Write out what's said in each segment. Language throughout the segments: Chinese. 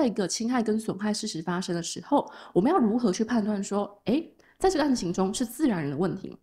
在一个侵害跟损害事实发生的时候，我们要如何去判断说，哎，在这个案情中是自然人的问题，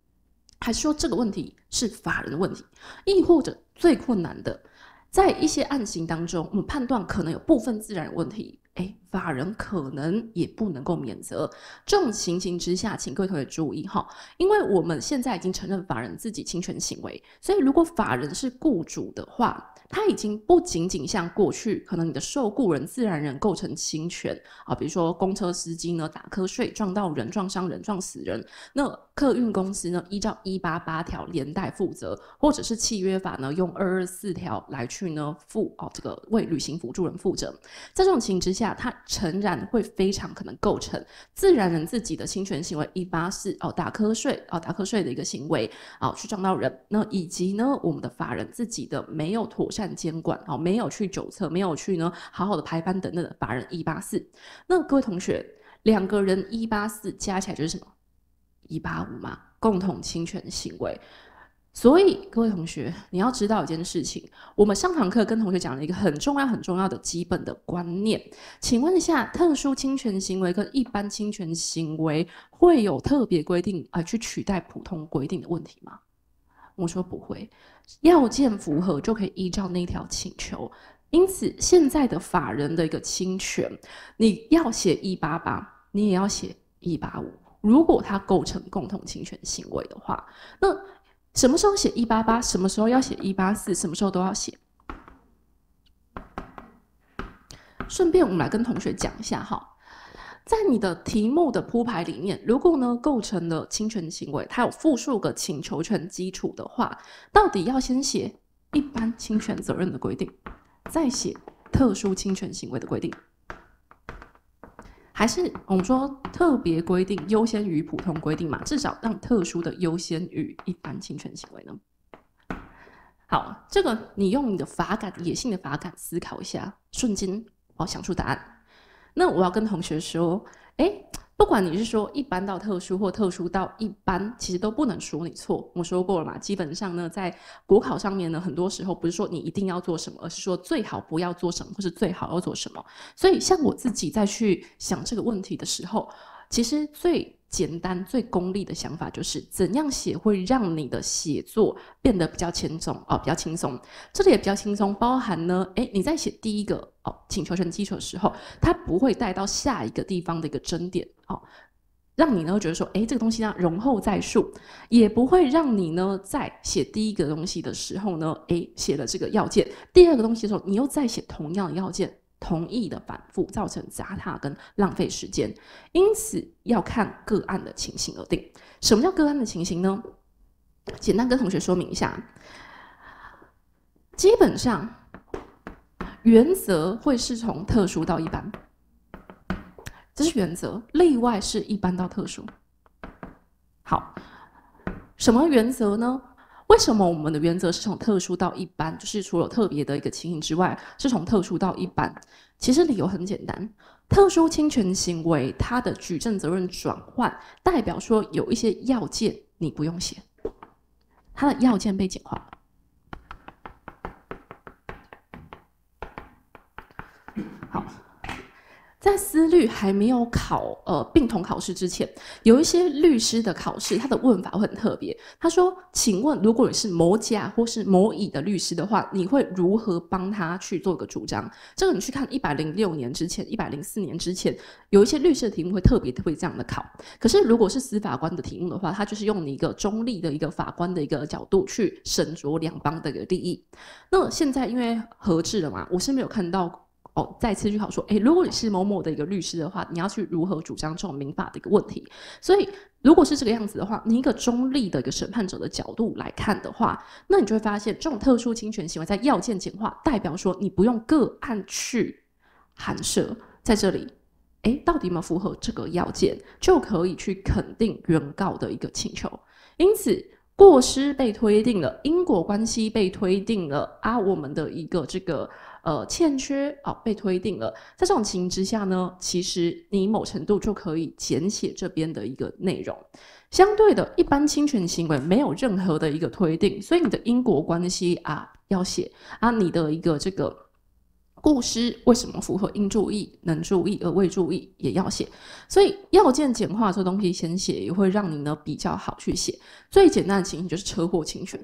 还是说这个问题是法人的问题，亦或者最困难的，在一些案情当中，我们判断可能有部分自然人问题。哎，法人可能也不能够免责。这种情形之下，请各位同学注意哈，因为我们现在已经承认法人自己侵权行为，所以如果法人是雇主的话，他已经不仅仅像过去可能你的受雇人自然人构成侵权啊，比如说公车司机呢打瞌睡撞到人、撞伤人、撞死人，那。客运公司呢，依照一八八条连带负责，或者是契约法呢，用二二四条来去呢负哦，这个为旅行辅助人负责。在这种情形之下，他诚然会非常可能构成自然人自己的侵权行为，一八四哦打瞌睡哦打瞌睡的一个行为啊去撞到人，那以及呢我们的法人自己的没有妥善监管哦，没有去酒测，没有去呢好好的排班等等的法人一八四。那各位同学，两个人一八四加起来就是什么？一八五嘛，共同侵权行为。所以各位同学，你要知道一件事情：我们上堂课跟同学讲了一个很重要、很重要的基本的观念。请问一下，特殊侵权行为跟一般侵权行为会有特别规定而去取代普通规定的问题吗？我说不会，要件符合就可以依照那条请求。因此，现在的法人的一个侵权，你要写一八八，你也要写一八五。如果它构成共同侵权行为的话，那什么时候写一八八，什么时候要写一八四，什么时候都要写。顺便我们来跟同学讲一下哈，在你的题目的铺排里面，如果呢构成了侵权行为它有复数个请求权基础的话，到底要先写一般侵权责任的规定，再写特殊侵权行为的规定。还是我们说特别规定优先于普通规定嘛？至少让特殊的优先于一般侵权行为呢？好，这个你用你的法感、野性的法感思考一下，瞬间我想出答案。那我要跟同学说，哎。不管你是说一般到特殊，或特殊到一般，其实都不能说你错。我说过了嘛，基本上呢，在国考上面呢，很多时候不是说你一定要做什么，而是说最好不要做什么，或是最好要做什么。所以，像我自己在去想这个问题的时候，其实最。简单最功利的想法就是怎样写会让你的写作变得比较轻松哦，比较轻松。这里也比较轻松，包含呢，诶，你在写第一个哦请求权基础的时候，它不会带到下一个地方的一个争点哦，让你呢觉得说，哎，这个东西呢容后再述，也不会让你呢在写第一个东西的时候呢，哎，写了这个要件，第二个东西的时候你又再写同样的要件。同意的反复造成杂沓跟浪费时间，因此要看个案的情形而定。什么叫个案的情形呢？简单跟同学说明一下，基本上原则会是从特殊到一般，这是原则。例外是一般到特殊。好，什么原则呢？为什么我们的原则是从特殊到一般？就是除了特别的一个情形之外，是从特殊到一般。其实理由很简单，特殊侵权行为它的举证责任转换，代表说有一些要件你不用写，它的要件被简化了。好。在思律还没有考呃病童考试之前，有一些律师的考试，他的问法会很特别。他说：“请问，如果你是某甲或是某乙的律师的话，你会如何帮他去做个主张？”这个你去看一百零六年之前、一百零四年之前，有一些律师的题目会特别会这样的考。可是如果是司法官的题目的话，他就是用你一个中立的一个法官的一个角度去审酌两方的一个利益。那现在因为合制了嘛，我是没有看到。再次去考说，诶，如果你是某某的一个律师的话，你要去如何主张这种民法的一个问题？所以，如果是这个样子的话，你一个中立的一个审判者的角度来看的话，那你就会发现，这种特殊侵权行为在要件简化，代表说你不用个案去函设在这里，诶，到底有没有符合这个要件，就可以去肯定原告的一个请求。因此，过失被推定了，因果关系被推定了啊，我们的一个这个。呃，欠缺啊，被推定了。在这种情形之下呢，其实你某程度就可以简写这边的一个内容。相对的，一般侵权行为没有任何的一个推定，所以你的因果关系啊要写啊，你的一个这个故事为什么符合应注意、能注意而未注意也要写。所以要件简化这东西先写，也会让你呢比较好去写。最简单的情形就是车祸侵权。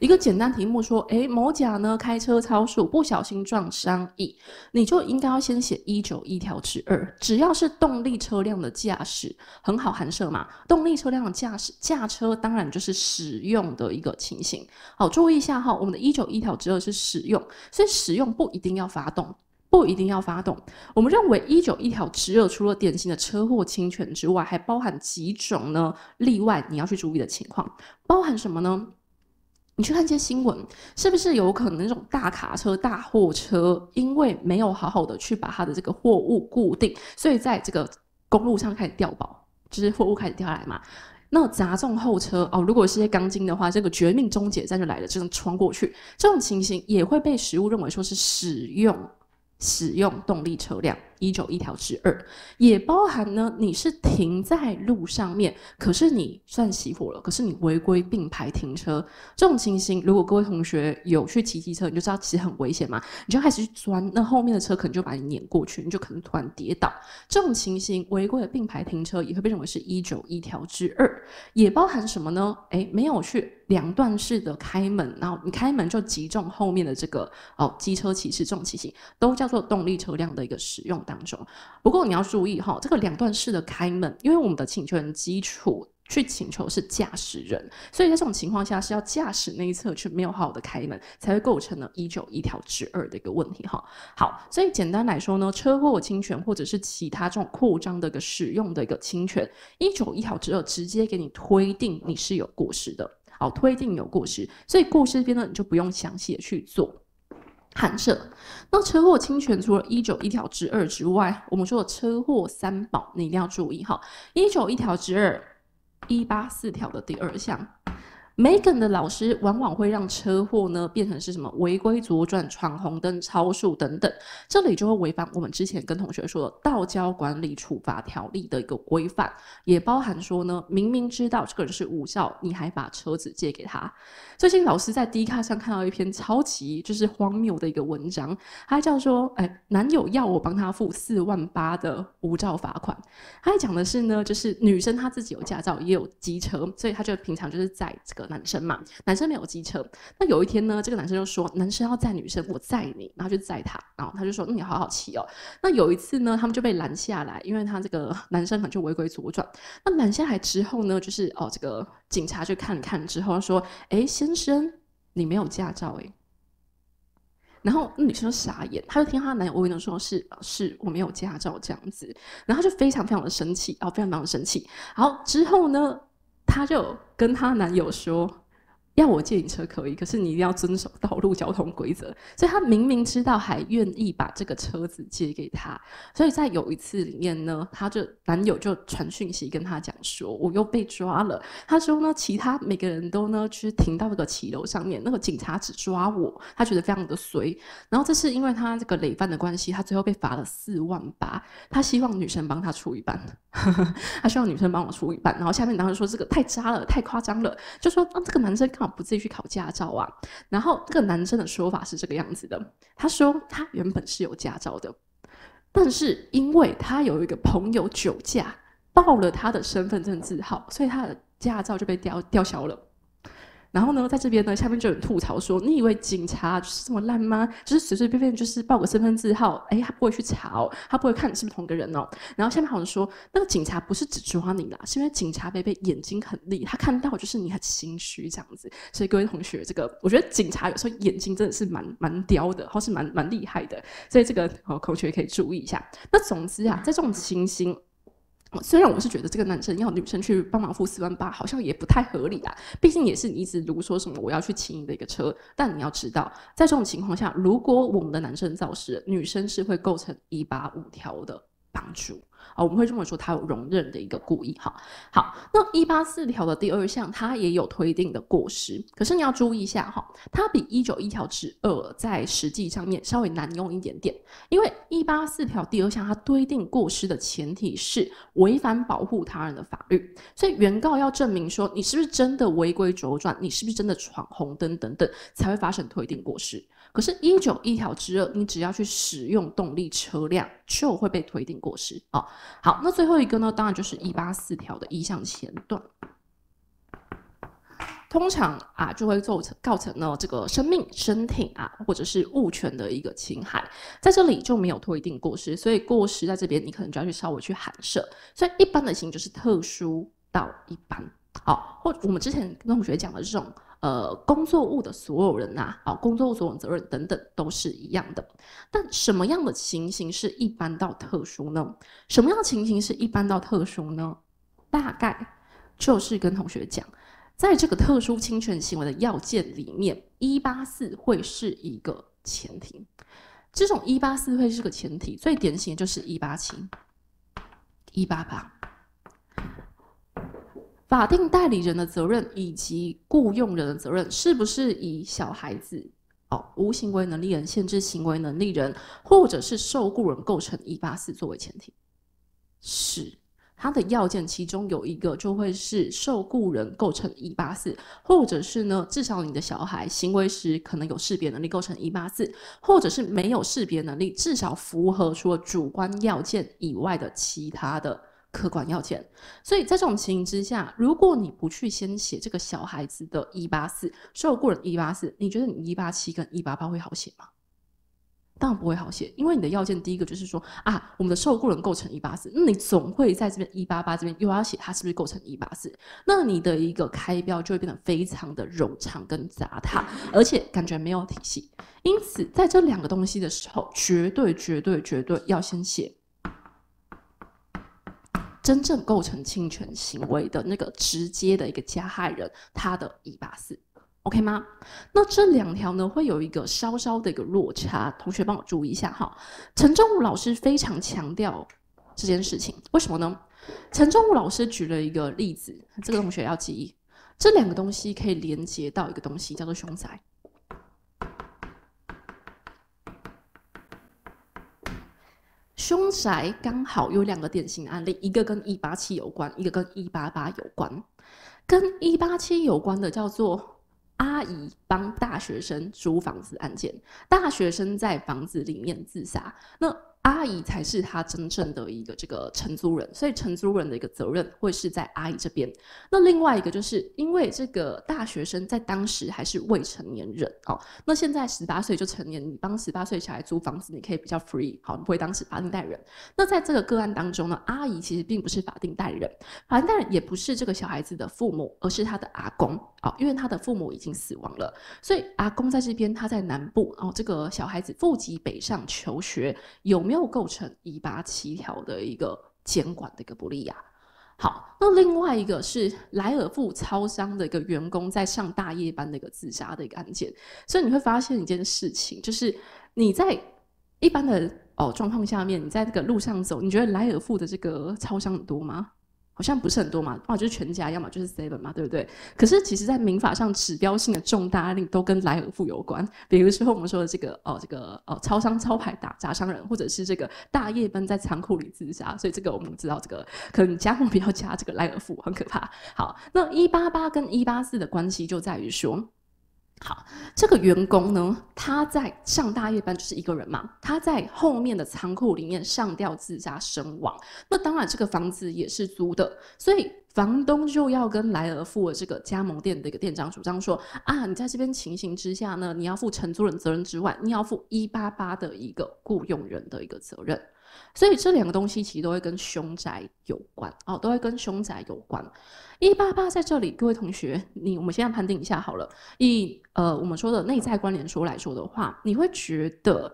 一个简单题目说，哎，某甲呢开车超速，不小心撞伤乙，你就应该要先写一九一条之二，只要是动力车辆的驾驶，很好函涉嘛。动力车辆的驾驶，驾车当然就是使用的一个情形。好，注意一下哈，我们的一九一条之二是使用，所以使用不一定要发动，不一定要发动。我们认为一九一条之二除了典型的车祸侵权之外，还包含几种呢例外你要去注意的情况，包含什么呢？你去看一些新闻，是不是有可能那种大卡车、大货车，因为没有好好的去把它的这个货物固定，所以在这个公路上开始掉包，就是货物开始掉下来嘛，那砸中后车哦，如果是些钢筋的话，这个绝命终结战就来了，这能穿过去。这种情形也会被食物认为说是使用使用动力车辆。一九一条之二，也包含呢，你是停在路上面，可是你算熄火了，可是你违规并排停车这种情形，如果各位同学有去骑机车，你就知道其实很危险嘛，你就开始去钻，那后面的车可能就把你碾过去，你就可能突然跌倒。这种情形，违规的并排停车，也会被认为是一九一条之二，也包含什么呢？哎，没有去两段式的开门，然后你开门就击中后面的这个哦机车骑士这种情形，都叫做动力车辆的一个使用。当中，不过你要注意哈，这个两段式的开门，因为我们的请求人基础去请求是驾驶人，所以在这种情况下是要驾驶那一侧去没有好好的开门，才会构成了一九一条之二的一个问题哈。好，所以简单来说呢，车祸侵权或者是其他这种扩张的一个使用的一个侵权，一九一条之二直接给你推定你是有过失的，好，推定有过失，所以过失这边呢你就不用详细的去做。寒舍。那车祸侵权，除了《一九一条之二》之外，我们说的车祸三保，你一定要注意哈，《一九一条之二》、《一八四条》的第二项。Megan 的老师往往会让车祸呢变成是什么违规左转、闯红灯、超速等等，这里就会违反我们之前跟同学说《的道交管理处罚条例》的一个规范，也包含说呢，明明知道这个人是无效，你还把车子借给他。最近老师在 D 卡上看到一篇超级就是荒谬的一个文章，他叫说，哎，男友要我帮他付四万八的无照罚款。他讲的是呢，就是女生她自己有驾照，也有机车，所以她就平常就是在这个。男生嘛，男生没有机车。那有一天呢，这个男生就说：“男生要载女生，我载你。”然后就载他。然后他就说：“你好好骑哦。”那有一次呢，他们就被拦下来，因为他这个 男生可能就违规左转。那拦下来之后呢，就是哦，这个警察去看看之后说：“哎，先生，你没有驾照哎。”然后那女生就傻眼，她就听她男友威能说是：“是，我没有驾照这样子。”然后就非常非常的生气哦，非常非常的生气。然后之后呢？她就跟她男友说。要我借你车可以，可是你一定要遵守道路交通规则。所以他明明知道，还愿意把这个车子借给他。所以在有一次里面呢，他就男友就传讯息跟他讲说：“我又被抓了。”他说呢，其他每个人都呢去停到那个骑楼上面，那个警察只抓我，他觉得非常的衰。然后这是因为他这个累犯的关系，他最后被罚了四万八。他希望女生帮他出一半，他希望女生帮我出一半。然后下面男生说：“这个太渣了，太夸张了。”就说：“啊，这个男生。”不自己去考驾照啊？然后这个男生的说法是这个样子的，他说他原本是有驾照的，但是因为他有一个朋友酒驾，报了他的身份证字号，所以他的驾照就被吊吊销了。然后呢，在这边呢，下面就有人吐槽说，你以为警察就是这么烂吗？就是随随便便就是报个身份证号，哎，他不会去查，哦，他不会看你是不是同个人哦。然后下面好像说，那个警察不是只抓你啦，是因为警察背背眼睛很利，他看到就是你很心虚这样子。所以各位同学，这个我觉得警察有时候眼睛真的是蛮蛮刁的，或是蛮蛮厉害的。所以这个哦，同学可以注意一下。那总之啊，在这种情形。虽然我是觉得这个男生要女生去帮忙付四万八，好像也不太合理啊。毕竟也是你一直如说什么我要去骑你的一个车，但你要知道，在这种情况下，如果我们的男生肇事，女生是会构成一八五条的帮助。啊，我们会这么说，他有容忍的一个故意。哈，好，那一八四条的第二项，它也有推定的过失。可是你要注意一下，哈，它比一九一条之二在实际上面稍微难用一点点。因为一八四条第二项，它推定过失的前提是违反保护他人的法律，所以原告要证明说你是不是真的违规左转，你是不是真的闯红灯等等，才会发生推定过失。可是，一九一条之二，你只要去使用动力车辆，就会被推定过失。啊。好，那最后一个呢？当然就是一八四条的一向前段，通常啊就会造成造成了这个生命、身体啊或者是物权的一个侵害，在这里就没有推定过失，所以过失在这边你可能就要去稍微去含涉，所以一般的型就是特殊到一般，好，或我们之前跟同学讲的这种。呃，工作物的所有人呐，啊，工作物所有责任等等都是一样的。但什么样的情形是一般到特殊呢？什么样的情形是一般到特殊呢？大概就是跟同学讲，在这个特殊侵权行为的要件里面，一八四会是一个前提。这种一八四会是个前提，最典型的就是一八七、一八八。法定代理人的责任以及雇佣人的责任，是不是以小孩子哦无行为能力人、限制行为能力人，或者是受雇人构成一八四作为前提？是，它的要件其中有一个就会是受雇人构成一八四，或者是呢至少你的小孩行为时可能有识别能力构成一八四，或者是没有识别能力，至少符合除了主观要件以外的其他的。客观要件，所以在这种情形之下，如果你不去先写这个小孩子的一八四，受雇人一八四，你觉得你一八七跟一八八会好写吗？当然不会好写，因为你的要件第一个就是说啊，我们的受雇人构成一八四，那你总会在这边一八八这边又要写他是不是构成一八四，那你的一个开标就会变得非常的冗长跟杂沓，而且感觉没有体系。因此，在这两个东西的时候，绝对绝对绝对要先写。真正构成侵权行为的那个直接的一个加害人，他的“一八四 ”，OK 吗？那这两条呢，会有一个稍稍的一个落差。同学帮我注意一下哈。陈忠武老师非常强调这件事情，为什么呢？陈忠武老师举了一个例子，这个同学要记忆，这两个东西可以连接到一个东西，叫做凶宅。凶宅刚好有两个典型案例，一个跟一八七有关，一个跟一八八有关。跟一八七有关的叫做阿姨帮大学生租房子案件，大学生在房子里面自杀。那阿姨才是他真正的一个这个承租人，所以承租人的一个责任会是在阿姨这边。那另外一个就是因为这个大学生在当时还是未成年人哦，那现在十八岁就成年，你帮十八岁小孩租房子，你可以比较 free，好，不会当时法定代理人。那在这个个案当中呢，阿姨其实并不是法定代理人，法定代理人也不是这个小孩子的父母，而是他的阿公哦，因为他的父母已经死亡了，所以阿公在这边，他在南部，哦，这个小孩子户籍北上求学有。没有构成一八七条的一个监管的一个不利啊。好，那另外一个是莱尔富超商的一个员工在上大夜班的一个自杀的一个案件。所以你会发现一件事情，就是你在一般的哦状况下面，你在这个路上走，你觉得莱尔富的这个超商很多吗？好像不是很多嘛，哦，就是全家，要么就是 seven 嘛，对不对？可是其实，在民法上，指标性的重大案例都跟来而复有关。比如说，我们说的这个，哦，这个，哦，超商超牌打砸伤人，或者是这个大夜奔在仓库里自杀，所以这个我们知道，这个可能加法比较加这个来而复很可怕。好，那一八八跟一八四的关系就在于说。好，这个员工呢，他在上大夜班就是一个人嘛，他在后面的仓库里面上吊自杀身亡。那当然，这个房子也是租的，所以房东就要跟莱尔富的这个加盟店的一个店长主张说啊，你在这边情形之下呢，你要负承租人责任之外，你要负一八八的一个雇佣人的一个责任。所以这两个东西其实都会跟凶宅有关哦，都会跟凶宅有关。一八八在这里，各位同学，你我们现在判定一下好了。以呃我们说的内在关联说来说的话，你会觉得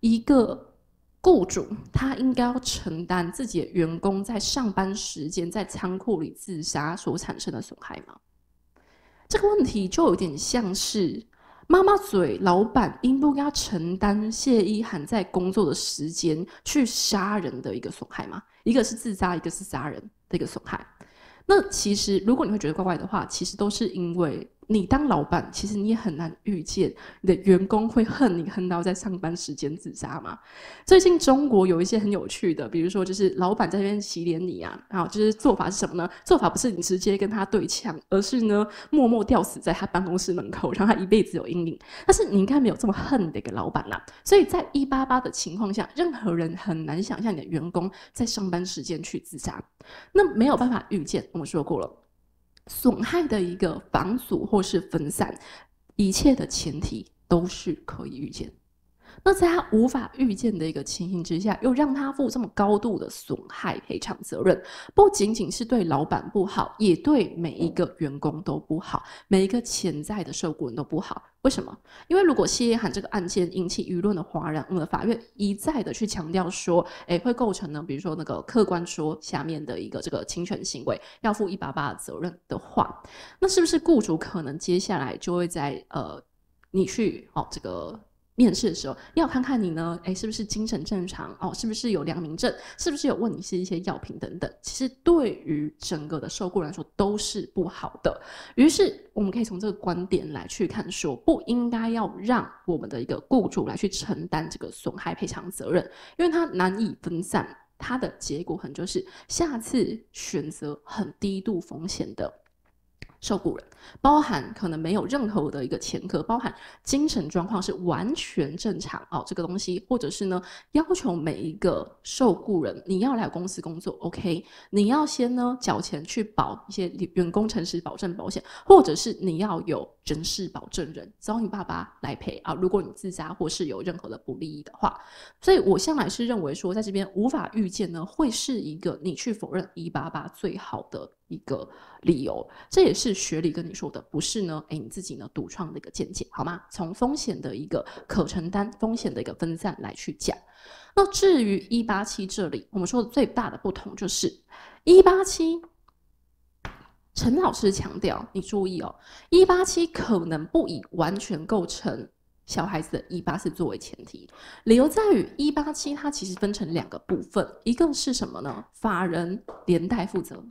一个雇主他应该要承担自己的员工在上班时间在仓库里自杀所产生的损害吗？这个问题就有点像是。妈妈嘴，老板应不应该承担谢依涵在工作的时间去杀人的一个损害吗？一个是自杀，一个是杀人的一个损害。那其实，如果你会觉得怪怪的话，其实都是因为。你当老板，其实你也很难预见你的员工会恨你恨到在上班时间自杀嘛？最近中国有一些很有趣的，比如说就是老板在那边洗脸，你啊，然后就是做法是什么呢？做法不是你直接跟他对呛，而是呢默默吊死在他办公室门口，让他一辈子有阴影。但是你应该没有这么恨的一个老板呐。所以在一八八的情况下，任何人很难想象你的员工在上班时间去自杀，那没有办法预见。我们说过了。损害的一个防阻或是分散，一切的前提都是可以预见。那在他无法预见的一个情形之下，又让他负这么高度的损害赔偿责任，不仅仅是对老板不好，也对每一个员工都不好，每一个潜在的受雇人都不好。为什么？因为如果谢依涵这个案件引起舆论的哗然，的法院一再的去强调说，诶，会构成呢，比如说那个客观说下面的一个这个侵权行为，要负一百八的责任的话，那是不是雇主可能接下来就会在呃，你去哦这个。面试的时候要看看你呢，哎，是不是精神正常哦？是不是有良民证？是不是有问你是一些药品等等？其实对于整个的受雇人来说都是不好的。于是我们可以从这个观点来去看，说不应该要让我们的一个雇主来去承担这个损害赔偿责任，因为他难以分散，他的结果可能就是下次选择很低度风险的。受雇人包含可能没有任何的一个前科，包含精神状况是完全正常哦，这个东西，或者是呢，要求每一个受雇人你要来公司工作，OK，你要先呢缴钱去保一些员工诚实保证保险，或者是你要有人事保证人，找你爸爸来赔啊，如果你自杀或是有任何的不利益的话，所以我向来是认为说，在这边无法预见呢，会是一个你去否认一八八最好的。一个理由，这也是学理跟你说的，不是呢？诶，你自己呢独创的一个见解，好吗？从风险的一个可承担风险的一个分散来去讲。那至于一八七这里，我们说的最大的不同就是一八七，陈老师强调，你注意哦，一八七可能不以完全构成小孩子的一八四作为前提。理由在于一八七它其实分成两个部分，一个是什么呢？法人连带负责。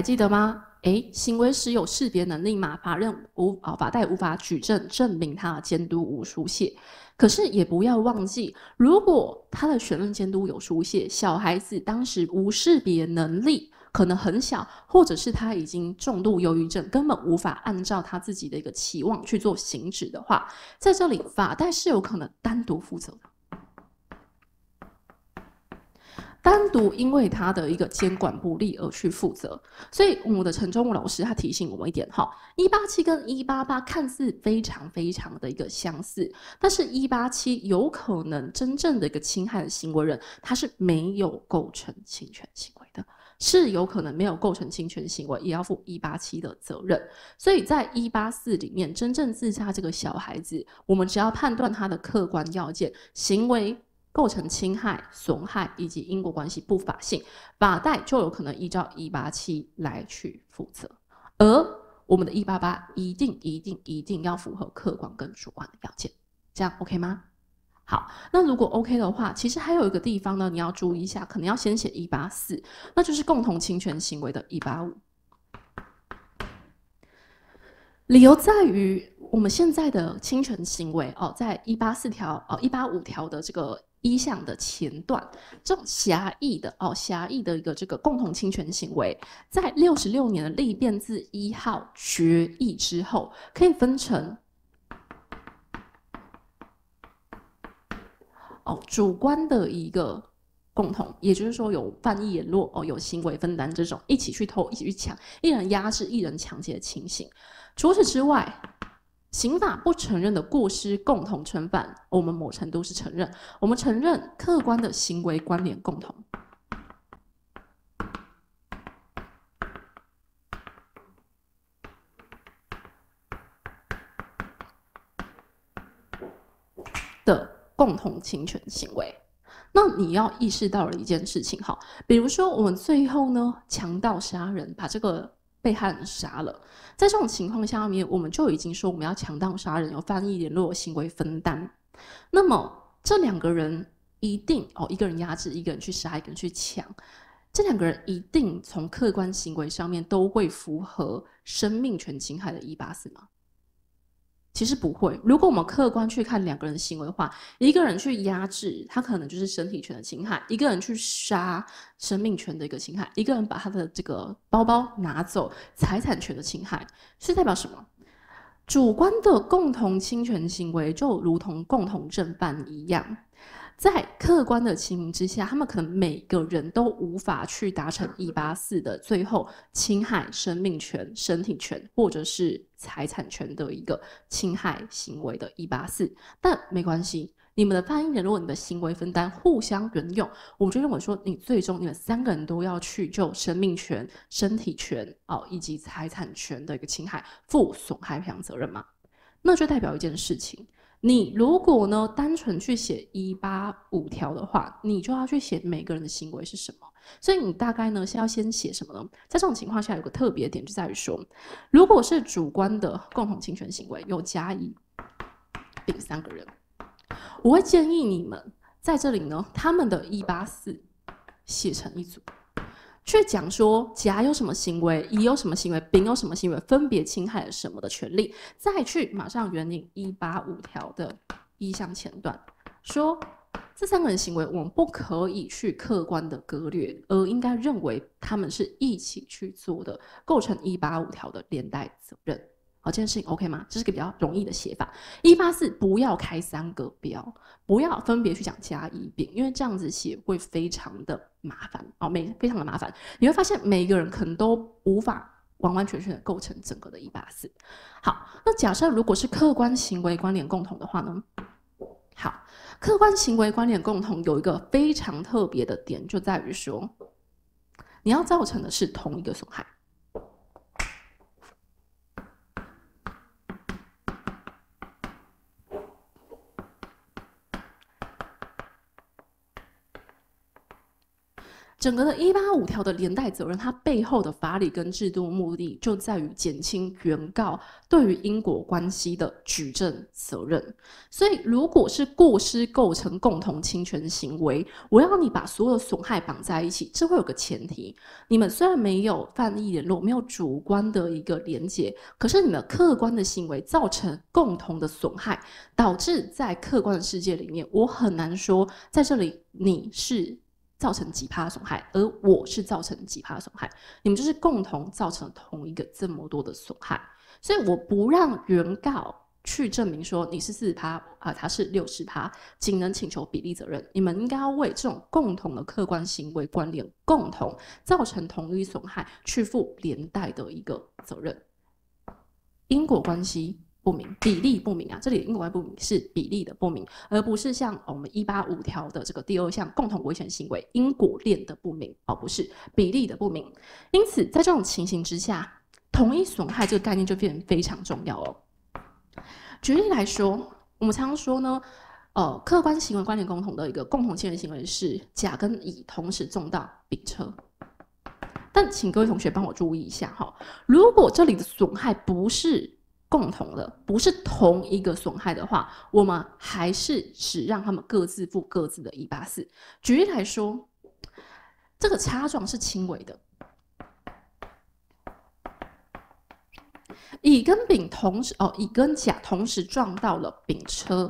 还记得吗？诶，行为时有识别能力嘛？法认无啊，法代无法举证证明他监督无疏写。可是也不要忘记，如果他的选任监督有疏写，小孩子当时无识别能力，可能很小，或者是他已经重度忧郁症，根本无法按照他自己的一个期望去做行止的话，在这里法代是有可能单独负责的。单独因为他的一个监管不力而去负责，所以我们的陈忠武老师他提醒我们一点哈，一八七跟一八八看似非常非常的一个相似，但是一八七有可能真正的一个侵害的行为人他是没有构成侵权行为的，是有可能没有构成侵权行为，也要负一八七的责任。所以在一八四里面，真正自杀这个小孩子，我们只要判断他的客观要件行为。构成侵害、损害以及因果关系不法性，法代就有可能依照一八七来去负责，而我们的一八八一定、一定、一定要符合客观跟主观的条件，这样 OK 吗？好，那如果 OK 的话，其实还有一个地方呢，你要注意一下，可能要先写一八四，那就是共同侵权行为的一八五，理由在于我们现在的侵权行为哦，在一八四条、哦一八五条的这个。一项的前段，这种狭义的哦，狭义的一个这个共同侵权行为，在六十六年的立变字一号决议之后，可以分成哦主观的一个共同，也就是说有犯意联络哦，有行为分担这种一起去偷、一起去抢、一人压制、一人抢劫的情形。除此之外。刑法不承认的过失共同承犯，我们某程度是承认，我们承认客观的行为关联共同的共同侵权行为。那你要意识到了一件事情哈，比如说我们最后呢，强盗杀人，把这个。被人杀了，在这种情况下面，我们就已经说我们要强盗杀人，有翻译联络行为分担。那么这两个人一定哦，一个人压制，一个人去杀，一个人去抢。这两个人一定从客观行为上面都会符合生命权侵害的一八四吗？其实不会。如果我们客观去看两个人的行为的话，一个人去压制他可能就是身体权的侵害，一个人去杀生命权的一个侵害，一个人把他的这个包包拿走财产权的侵害，是代表什么？主观的共同侵权行为就如同共同正犯一样。在客观的情形之下，他们可能每个人都无法去达成一八四的最后侵害生命权、身体权或者是财产权的一个侵害行为的一八四，但没关系，你们的言人，如果你的行为分担互相援用，我就认为说，你最终你们三个人都要去就生命权、身体权哦，以及财产权的一个侵害负损害赔偿责任嘛，那就代表一件事情。你如果呢单纯去写一八五条的话，你就要去写每个人的行为是什么。所以你大概呢是要先写什么呢？在这种情况下，有个特别点就在于说，如果是主观的共同侵权行为，有甲、乙、丙三个人，我会建议你们在这里呢，他们的一八四写成一组。却讲说，甲有什么行为，乙有什么行为，丙有什么行为，分别侵害了什么的权利，再去马上援引一八五条的意项前段，说这三个人行为，我们不可以去客观的割裂，而应该认为他们是一起去做的，构成一八五条的连带责任。好，这件事情 OK 吗？这是个比较容易的写法。一八四不要开三个标，不要分别去讲加一并，因为这样子写会非常的麻烦。哦，每非常的麻烦，你会发现每一个人可能都无法完完全全的构成整个的一八四。好，那假设如果是客观行为关联共同的话呢？好，客观行为关联共同有一个非常特别的点，就在于说你要造成的是同一个损害。整个的一八五条的连带责任，它背后的法理跟制度目的就在于减轻原告对于因果关系的举证责任。所以，如果是过失构成共同侵权行为，我要你把所有损害绑在一起，这会有个前提：你们虽然没有犯意联络，没有主观的一个连结，可是你们客观的行为造成共同的损害，导致在客观的世界里面，我很难说在这里你是。造成几趴损害，而我是造成几趴损害，你们就是共同造成同一个这么多的损害，所以我不让原告去证明说你是四十趴啊，他是六十趴，仅能请求比例责任。你们应该要为这种共同的客观行为关联、共同造成同一损害去负连带的一个责任，因果关系。不明比例不明啊，这里因果不明是比例的不明，而不是像我们一八五条的这个第二项共同危险行为因果链的不明，而不是比例的不明。因此，在这种情形之下，同一损害这个概念就变得非常重要哦。举例来说，我们常常说呢，呃，客观行为关联共同的一个共同侵权行为是甲跟乙同时撞到丙车，但请各位同学帮我注意一下哈，如果这里的损害不是。共同的不是同一个损害的话，我们还是只让他们各自付各自的。一八四，举例来说，这个擦撞是轻微的。乙跟丙同时哦，乙跟甲同时撞到了丙车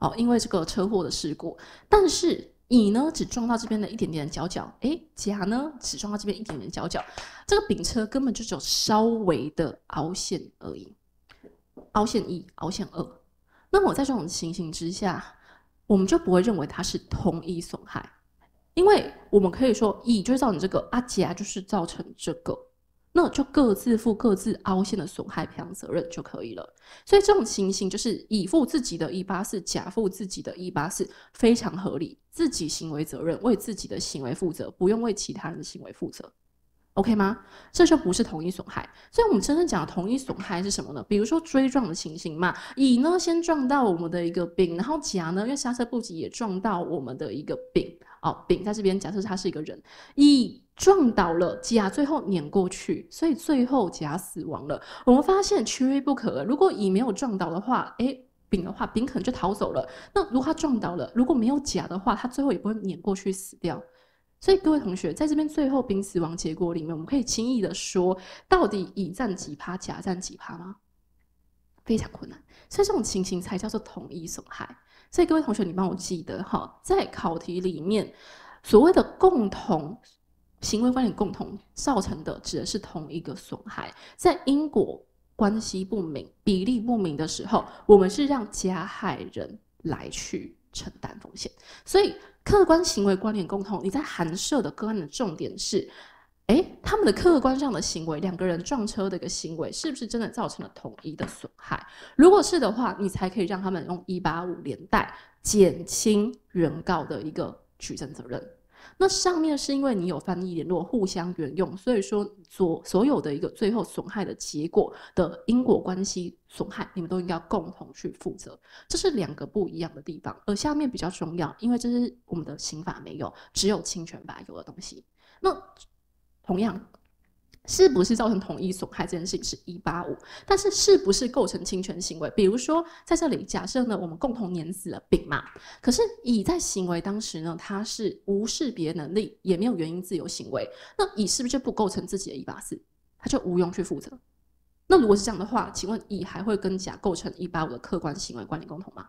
哦，因为这个车祸的事故，但是乙呢只撞到这边的一点点角角，诶，甲呢只撞到这边一点点角角，这个丙车根本就只有稍微的凹陷而已。凹陷一、凹陷二，那么在这种情形之下，我们就不会认为它是同一损害，因为我们可以说乙就是造成这个，阿甲就是造成这个，那就各自负各自凹陷的损害赔偿责任就可以了。所以这种情形就是乙负自己的一八四，甲负自己的一八四，非常合理，自己行为责任为自己的行为负责，不用为其他人的行为负责。OK 吗？这就不是同一损害。所以，我们真正讲同一损害是什么呢？比如说追撞的情形嘛，乙呢先撞到我们的一个丙，然后甲呢因为刹车不及也撞到我们的一个丙。哦，丙在这边，假设他是一个人，乙撞倒了甲，最后碾过去，所以最后甲死亡了。我们发现缺一不可。如果乙没有撞倒的话，哎，丙的话，丙可能就逃走了。那如果他撞倒了，如果没有甲的话，他最后也不会碾过去死掉。所以各位同学，在这边最后濒死亡结果里面，我们可以轻易的说，到底乙占几趴，甲占几趴吗？非常困难，所以这种情形才叫做同一损害。所以各位同学，你帮我记得哈，在考题里面，所谓的共同行为关联共同造成的，指的是同一个损害。在因果关系不明、比例不明的时候，我们是让加害人来去。承担风险，所以客观行为关联共同。你在函社的个案的重点是，哎，他们的客观上的行为，两个人撞车的一个行为，是不是真的造成了统一的损害？如果是的话，你才可以让他们用一八五连带减轻原告的一个举证责任。那上面是因为你有翻译联络互相援用，所以说所所有的一个最后损害的结果的因果关系损害，你们都应该共同去负责。这是两个不一样的地方，而下面比较重要，因为这是我们的刑法没有，只有侵权法有的东西。那同样。是不是造成同一损害这件事情是185，但是是不是构成侵权行为？比如说在这里假设呢，我们共同碾死了丙嘛，可是乙在行为当时呢，他是无识别能力，也没有原因自由行为，那乙是不是就不构成自己的184，他就无用去负责？那如果是这样的话，请问乙还会跟甲构成185的客观行为管理共同吗？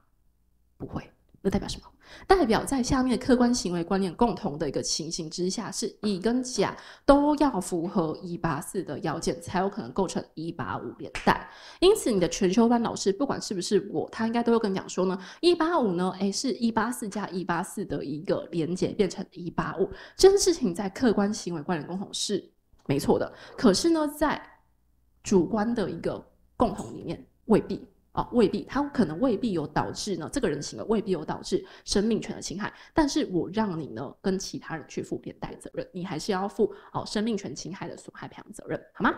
不会。那代表什么？代表在下面客观行为观念共同的一个情形之下，是乙跟甲都要符合一八四的要件，才有可能构成一八五连带。因此，你的全修班老师不管是不是我，他应该都会跟你讲说呢，一八五呢，诶，是一八四加一八四的一个连结变成一八五，这件事情在客观行为观念共同是没错的，可是呢，在主观的一个共同里面未必。哦，未必，他可能未必有导致呢，这个人行为未必有导致生命权的侵害，但是我让你呢跟其他人去负连带责任，你还是要负哦生命权侵害的损害赔偿责任，好吗？